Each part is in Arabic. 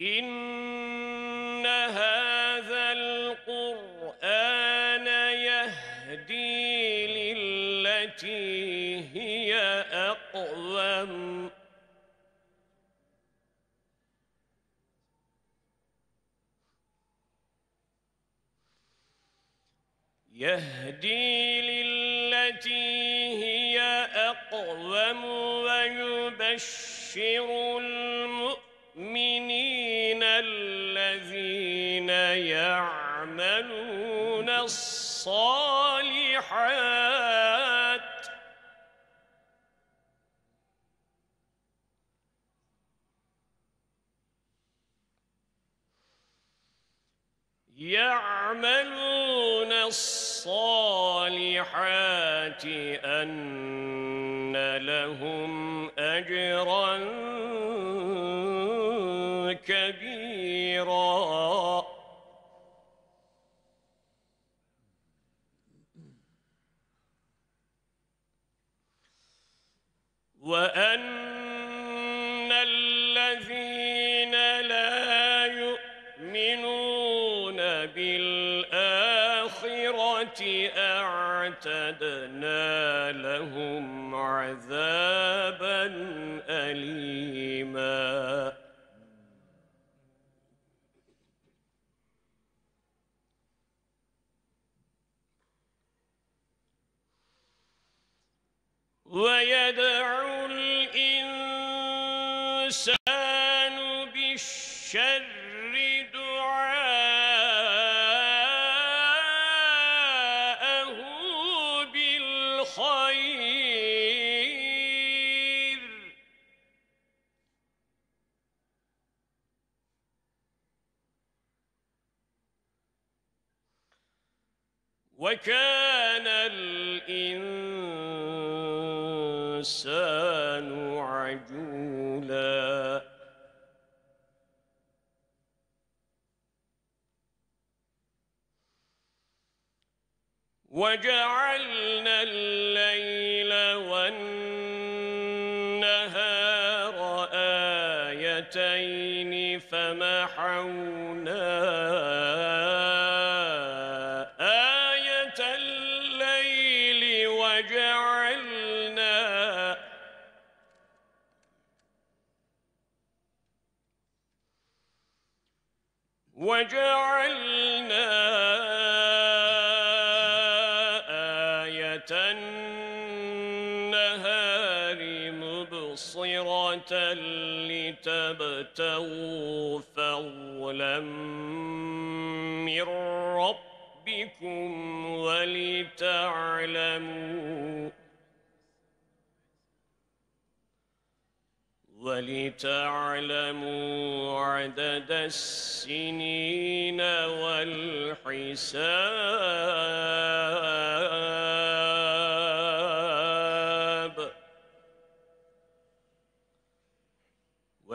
إن هذا القرآن يهدي للتي هي أقوم يهدي للتي هي أقوم ويبشر المؤمنين يعملون الصالحات يعملون الصالحات أن لهم أجراً وأن الذين لا يؤمنون بالآخرة أعتدنا لهم عذابا أليما ويدعو شر دعاءه بالخير وكان الإنسان عجولا وجعلنا الليل والنهار آيتين فمحونا آية الليل وجعلنا وجعلنا تبتغوا فضلا من ربكم ولتعلموا ولتعلموا عدد السنين والحساب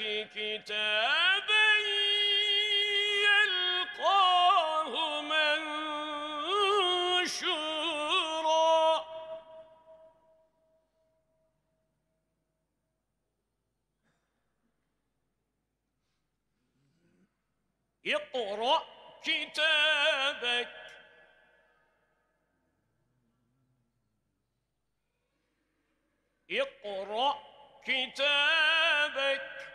كتابا يلقاه منشورا اقرأ كتابك اقرأ كتابك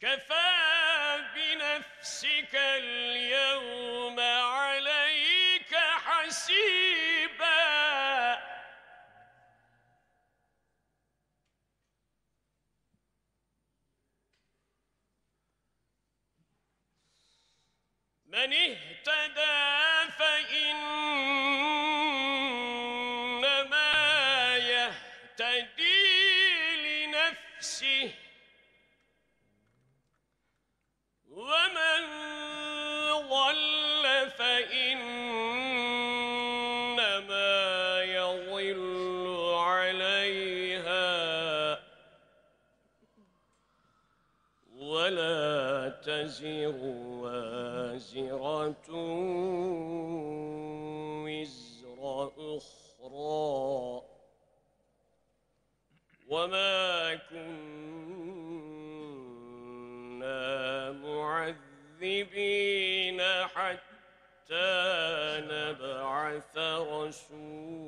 كفى بنفسك اليوم عليك حسيبا من اهتدى فإنما يهتدي لنفسه تزر وازرة وزر أخرى وما كنا معذبين حتى نبعث رسولا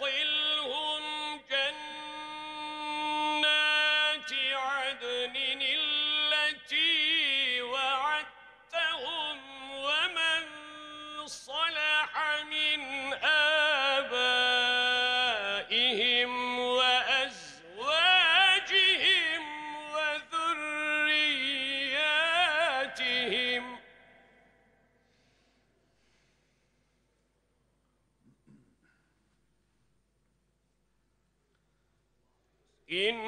وأدخلهم جنات عدن التي وعدتهم ومن صلح إنك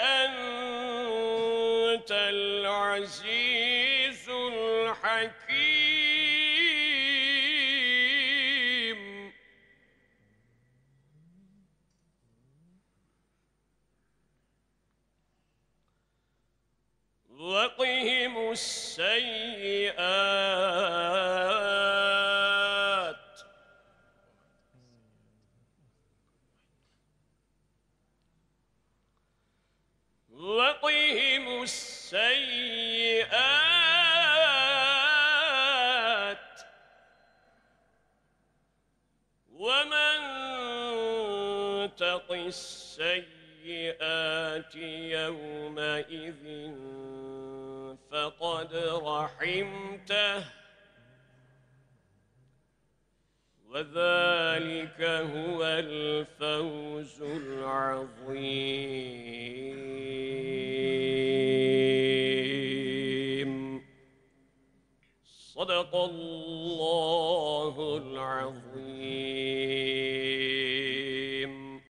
أنت العزيز الحكيم السيئات ومن تق السيئات يومئذ فقد رحمته وذلك